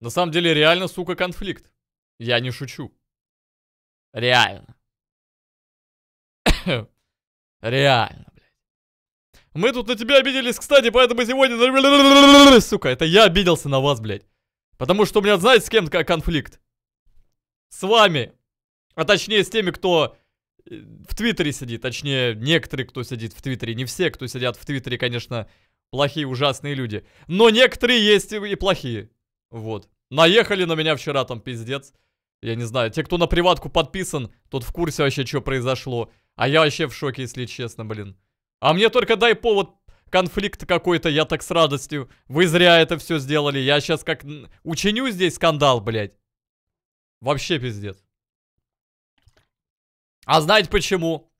На самом деле реально, сука, конфликт. Я не шучу. Реально. реально, блядь. Мы тут на тебя обиделись, кстати, поэтому сегодня... Сука, это я обиделся на вас, блядь. Потому что у меня, знаете, с кем конфликт? С вами. А точнее, с теми, кто э, в Твиттере сидит. Точнее, некоторые, кто сидит в Твиттере. Не все, кто сидят в Твиттере, конечно, плохие, ужасные люди. Но некоторые есть и плохие. Вот. Наехали на меня вчера там, пиздец. Я не знаю, те, кто на приватку подписан, тот в курсе вообще, что произошло. А я вообще в шоке, если честно, блин. А мне только дай повод конфликт какой-то, я так с радостью. Вы зря это все сделали. Я сейчас как учиню здесь скандал, блядь. Вообще пиздец. А знаете почему?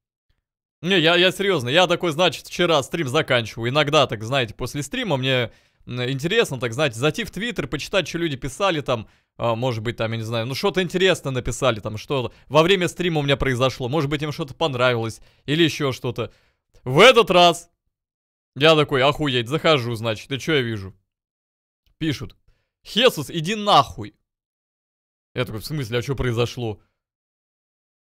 Не, я, я серьезно, я такой, значит, вчера стрим заканчиваю. Иногда, так знаете, после стрима мне интересно, так знаете, зайти в Твиттер, почитать, что люди писали там, а, может быть, там, я не знаю, ну что-то интересное написали там, что во время стрима у меня произошло, может быть, им что-то понравилось, или еще что-то. В этот раз я такой, охуеть, захожу, значит, и что я вижу? Пишут, Хесус, иди нахуй. Я такой, в смысле, а что произошло?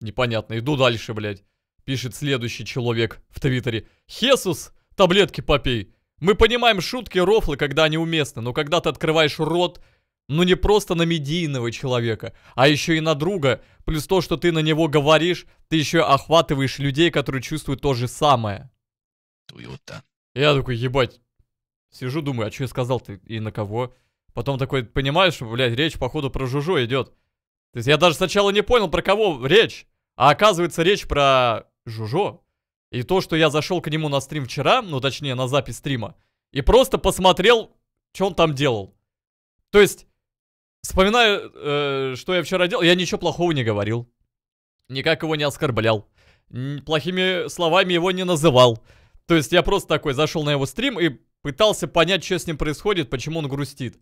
Непонятно, иду дальше, блядь. Пишет следующий человек в Твиттере, Хесус, таблетки попей. Мы понимаем шутки рофлы, когда они уместны, но когда ты открываешь рот, ну не просто на медийного человека, а еще и на друга, плюс то, что ты на него говоришь, ты еще охватываешь людей, которые чувствуют то же самое. Туюта. Я такой, ебать, сижу, думаю, а что я сказал ты и на кого? Потом такой, понимаешь, что, блядь, речь, походу, про Жужо идет. То есть я даже сначала не понял, про кого речь. А оказывается, речь про Жужо. И то, что я зашел к нему на стрим вчера, ну точнее на запись стрима, и просто посмотрел, что он там делал. То есть, вспоминаю, э, что я вчера делал, я ничего плохого не говорил. Никак его не оскорблял. Плохими словами его не называл. То есть я просто такой зашел на его стрим и пытался понять, что с ним происходит, почему он грустит.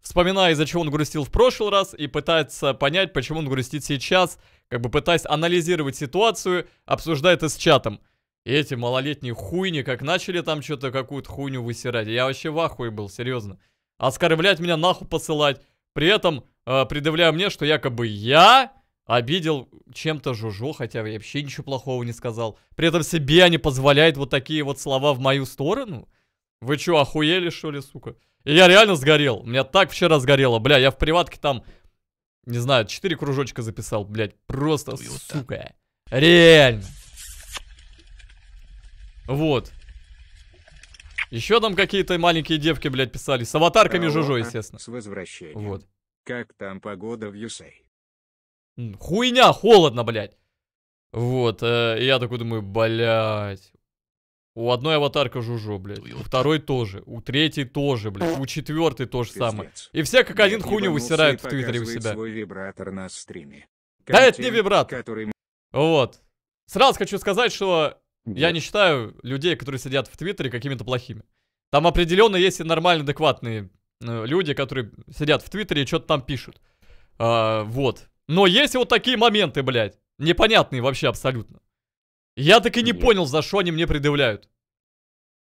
Вспоминая, из-за чего он грустил в прошлый раз, и пытается понять, почему он грустит сейчас, как бы пытаясь анализировать ситуацию, обсуждая это с чатом. И эти малолетние хуйни, как начали там что-то какую-то хуйню высирать. Я вообще в ахуе был, серьезно. Оскорблять меня нахуй посылать. При этом э, предъявляя мне, что якобы я обидел чем-то Жужу, хотя я вообще ничего плохого не сказал. При этом себе они позволяют вот такие вот слова в мою сторону. Вы что, охуели что ли, сука? И я реально сгорел. У меня так вчера сгорело. Бля, я в приватке там, не знаю, четыре кружочка записал, блядь. Просто, сука. Реально. Вот. Еще там какие-то маленькие девки, блядь, писали. С аватарками Жужо, а? естественно. С возвращением. Вот. Как там погода в Юсей? Хуйня, холодно, блядь. Вот, э, я такой думаю, блядь. У одной аватарка Жужо, блядь. У второй тоже. У третьей тоже, блядь. У четвертой тоже самое. И все как один хуйню высирают в Твиттере у себя. Свой вибратор на стриме. Да это не вибратор. Который... Вот. Сразу хочу сказать, что нет. Я не считаю людей, которые сидят в Твиттере, какими-то плохими. Там определенно есть и нормальные адекватные э, люди, которые сидят в Твиттере и что-то там пишут. А, вот. Но есть вот такие моменты, блядь. Непонятные вообще абсолютно. Я так и не Нет. понял, за что они мне предъявляют.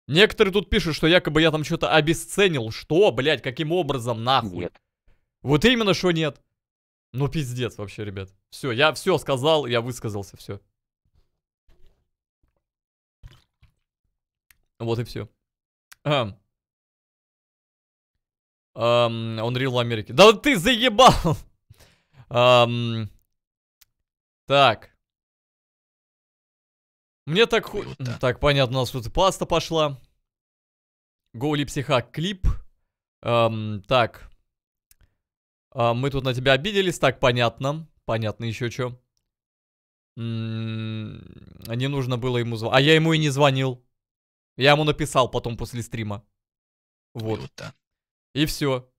Некоторые тут пишут, что якобы я там что-то обесценил. Что, блядь, каким образом, нахуй? Нет. Вот именно, что нет. Ну, пиздец вообще, ребят. Все, я все сказал, я высказался, все. Вот и все. Эм. эм. он рил Америки. Да ты заебал! Эм. Так. Мне так ху... Так, понятно, у нас тут паста пошла. Гоули психак клип. Эм, так. Э, мы тут на тебя обиделись, так понятно. Понятно еще что. М не нужно было ему звонить. А я ему и не звонил. Я ему написал потом после стрима. Вот. Круто. И все.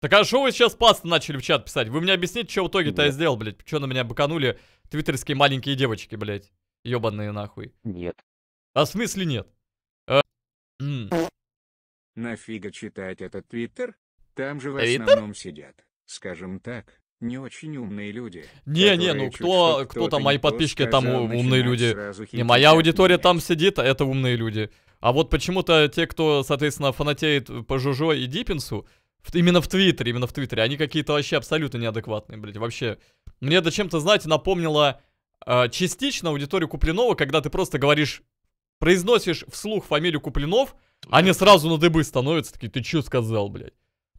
Так а что вы сейчас паста начали в чат писать? Вы мне объясните, что в итоге-то я сделал, блядь? Что на меня быканули твиттерские маленькие девочки, блядь? Ёбаные нахуй. Нет. А в смысле нет? А... Нафига читать этот твиттер? Там же в Twitter? основном сидят, скажем так, не очень умные люди. Не, не, ну кто, кто, там мои подписчики сказал, там умные люди. Не моя аудитория меня. там сидит, а это умные люди. А вот почему-то те, кто, соответственно, фанатеет по Жужо и Диппинсу, именно в Твиттере, именно в Твиттере, они какие-то вообще абсолютно неадекватные, блядь, вообще. Мне это чем-то, знаете, напомнило э, частично аудиторию Куплинова, когда ты просто говоришь, произносишь вслух фамилию Куплинов, они сразу на дыбы становятся, такие, ты что сказал, блядь?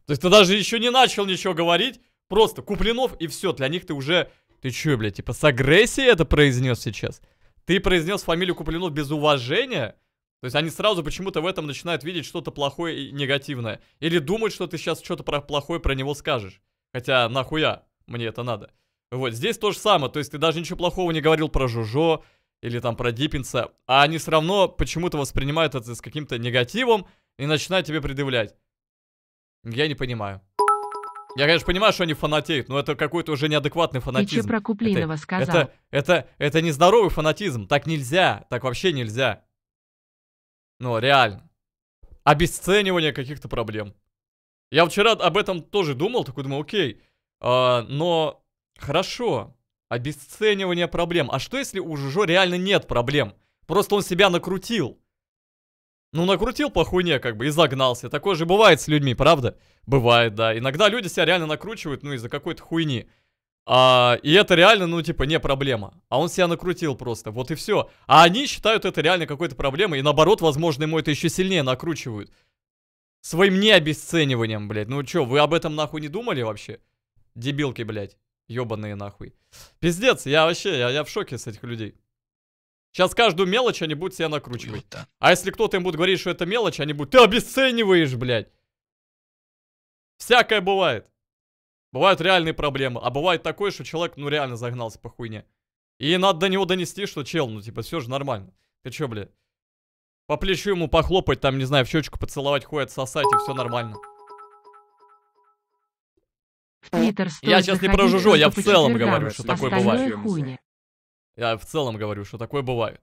То есть ты даже еще не начал ничего говорить, Просто Куплинов и все, для них ты уже... Ты че, блядь, типа с агрессией это произнес сейчас? Ты произнес фамилию Куплинов без уважения? То есть они сразу почему-то в этом начинают видеть что-то плохое и негативное. Или думают, что ты сейчас что-то про плохое про него скажешь. Хотя нахуя мне это надо? Вот, здесь то же самое. То есть ты даже ничего плохого не говорил про Жужо или там про Диппинса. А они все равно почему-то воспринимают это с каким-то негативом и начинают тебе предъявлять. Я не понимаю. Я, конечно, понимаю, что они фанатеют, но это какой-то уже неадекватный фанатизм. Ты что про Куплинова это, сказал? Это, это, это нездоровый фанатизм. Так нельзя. Так вообще нельзя. Ну, реально. Обесценивание каких-то проблем. Я вчера об этом тоже думал, такой думаю, окей. Э, но хорошо. Обесценивание проблем. А что если у Жужо реально нет проблем? Просто он себя накрутил. Ну, накрутил по хуйне, как бы, и загнался. Такое же бывает с людьми, правда? Бывает, да. Иногда люди себя реально накручивают, ну, из-за какой-то хуйни. А, и это реально, ну, типа, не проблема. А он себя накрутил просто, вот и все. А они считают это реально какой-то проблемой, и наоборот, возможно, ему это еще сильнее накручивают. Своим необесцениванием, блядь. Ну чё, вы об этом нахуй не думали вообще? Дебилки, блядь. Ёбаные нахуй. Пиздец, я вообще, я, я в шоке с этих людей. Сейчас каждую мелочь они будут себя накручивать. Уюта. А если кто-то им будет говорить, что это мелочь, они будут... Ты обесцениваешь, блядь! Всякое бывает. Бывают реальные проблемы. А бывает такое, что человек, ну, реально загнался по хуйне. И надо до него донести, что чел, ну, типа, все же нормально. Ты чё, блядь? По плечу ему похлопать, там, не знаю, в щечку поцеловать, ходит, сосать, и все нормально. я сейчас не про жужжо, я в целом говорю, что такое бывает. Хуйня. Я в целом говорю, что такое бывает.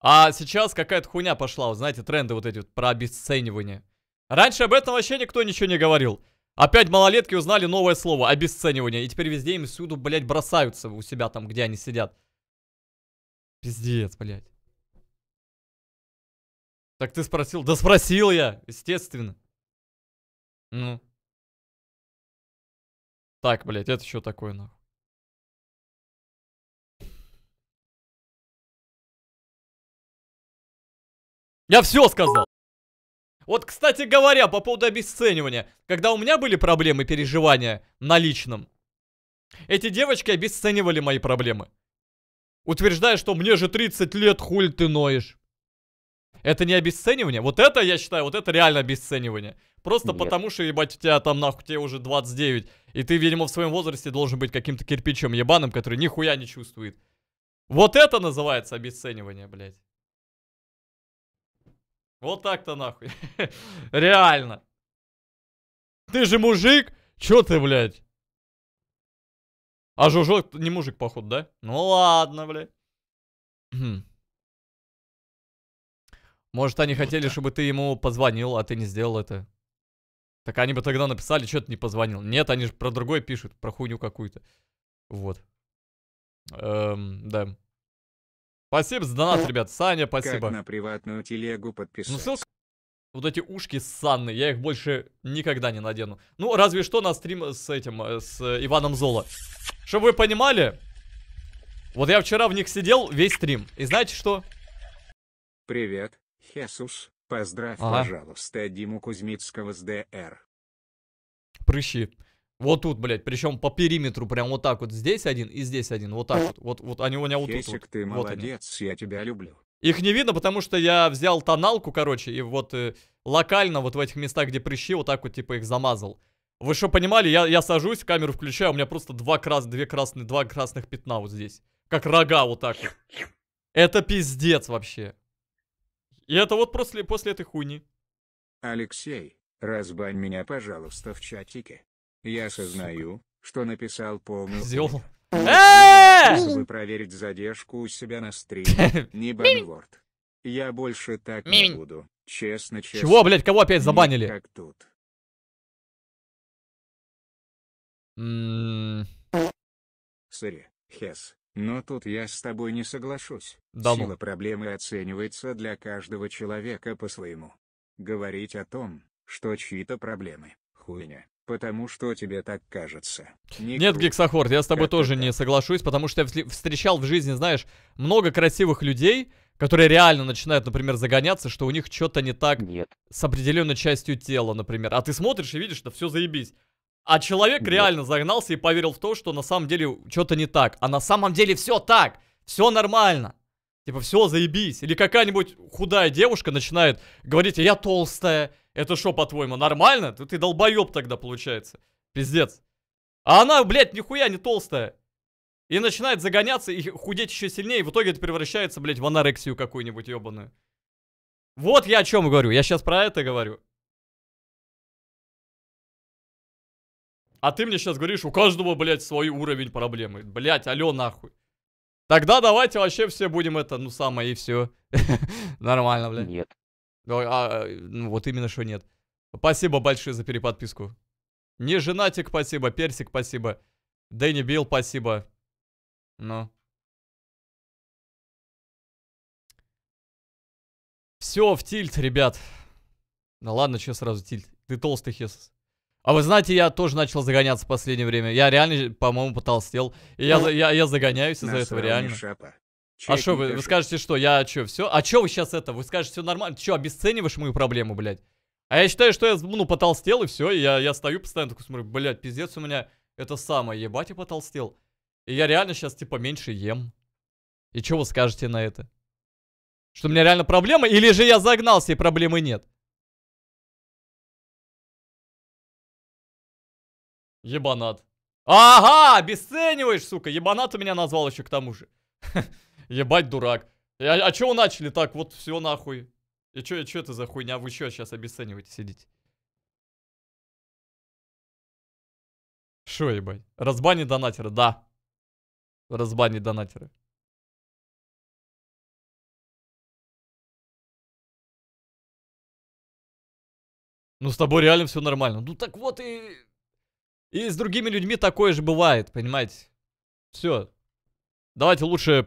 А сейчас какая-то хуйня пошла, вот знаете, тренды вот эти вот про обесценивание. Раньше об этом вообще никто ничего не говорил. Опять малолетки узнали новое слово, обесценивание. И теперь везде им всюду, блядь, бросаются у себя там, где они сидят. Пиздец, блядь. Так ты спросил? Да спросил я, естественно. Ну. Так, блядь, это что такое, нахуй? Я все сказал. Вот, кстати говоря, по поводу обесценивания. Когда у меня были проблемы переживания на личном, эти девочки обесценивали мои проблемы. Утверждая, что мне же 30 лет, хуль ты ноешь. Это не обесценивание? Вот это, я считаю, вот это реально обесценивание. Просто Нет. потому, что, ебать, у тебя там, нахуй, тебе уже 29. И ты, видимо, в своем возрасте должен быть каким-то кирпичом ебаным, который нихуя не чувствует. Вот это называется обесценивание, блядь. Вот так-то нахуй. Реально. Ты же мужик? Чё ты, блядь? А Жужок не мужик, походу, да? Ну ладно, блядь. Может, они хотели, чтобы ты ему позвонил, а ты не сделал это. Так они бы тогда написали, что ты не позвонил. Нет, они же про другой пишут, про хуйню какую-то. Вот. Эм, да. Спасибо за донат, ребят. Саня, спасибо. Как на приватную телегу подписаться. Ну, ссылка... Вот эти ушки ссанные, я их больше никогда не надену. Ну, разве что на стрим с этим, э, с э, Иваном Золо. Чтобы вы понимали, вот я вчера в них сидел весь стрим. И знаете что? Привет, Хесус. Поздравь, ага. пожалуйста, Диму Кузьмицкого с ДР. Прыщи. Вот тут, блядь, причем по периметру прям вот так вот. Здесь один и здесь один. Вот так вот. Вот, вот они у меня вот Хесик, тут. Вот. ты вот молодец, они. я тебя люблю. Их не видно, потому что я взял тоналку, короче, и вот э, локально вот в этих местах, где прыщи, вот так вот типа их замазал. Вы что понимали, я, я сажусь, камеру включаю, у меня просто два, крас, две красные, два красных пятна вот здесь. Как рога вот так Это пиздец вообще. И это вот после, после этой хуйни. Алексей, разбань меня, пожалуйста, в чатике. Я осознаю, что написал полную... Зел. Э! Чтобы проверить задержку у себя на стриме. Не банворд. Я больше так не буду. Честно, честно. Чего, блядь, кого опять забанили? Как тут. Сыри, Хес. Но тут я с тобой не соглашусь. Да Сила ну. проблемы оценивается для каждого человека по-своему. Говорить о том, что чьи-то проблемы, хуйня потому что тебе так кажется. Не Нет, круто. Гексахорд, я с тобой тоже так. не соглашусь, потому что я встречал в жизни, знаешь, много красивых людей, которые реально начинают, например, загоняться, что у них что-то не так Нет. с определенной частью тела, например. А ты смотришь и видишь, что все заебись. А человек Нет. реально загнался и поверил в то, что на самом деле что-то не так. А на самом деле все так, все нормально. Типа, все, заебись. Или какая-нибудь худая девушка начинает говорить, я толстая, это что, по-твоему, нормально? Ты, ты долбоеб тогда, получается. Пиздец. А она, блядь, нихуя не толстая. И начинает загоняться и худеть еще сильнее, и в итоге это превращается, блядь, в анорексию какую-нибудь ебаную. Вот я о чем говорю. Я сейчас про это говорю. А ты мне сейчас говоришь, у каждого, блядь, свой уровень проблемы. Блядь, алё, нахуй. Тогда давайте вообще все будем это, ну самое, и все. Нормально, блядь. Нет. А, а, ну, вот именно что нет. Спасибо большое за переподписку. Не женатик, спасибо. Персик, спасибо. Дэнни Билл, спасибо. Ну. Все, в тильт, ребят. Да ладно, что сразу тильт. Ты толстый, Хесус. А вы знаете, я тоже начал загоняться в последнее время. Я реально, по-моему, потолстел. И я, я, я загоняюсь из-за этого реально. Че а что, вы, вы скажете, что я что, все? А что вы сейчас это? Вы скажете, все нормально? Ты что, обесцениваешь мою проблему, блядь? А я считаю, что я, ну, потолстел, и все. я, я стою постоянно такой, смотрю, блядь, пиздец у меня это самое, ебать, я потолстел. И я реально сейчас, типа, меньше ем. И что вы скажете на это? Что у меня реально проблема? Или же я загнался, и проблемы нет? Ебанат. Ага, обесцениваешь, сука. Ебанат у меня назвал еще к тому же. Ебать, дурак. А, а чё вы начали так? Вот все нахуй. И чё, и чё это за хуйня? Вы чё сейчас обесцениваете, сидите? Шо, ебать? Разбани донатера, да. Разбани донатера. Ну, с тобой реально все нормально. Ну, так вот и... И с другими людьми такое же бывает, понимаете? Все. Давайте лучше...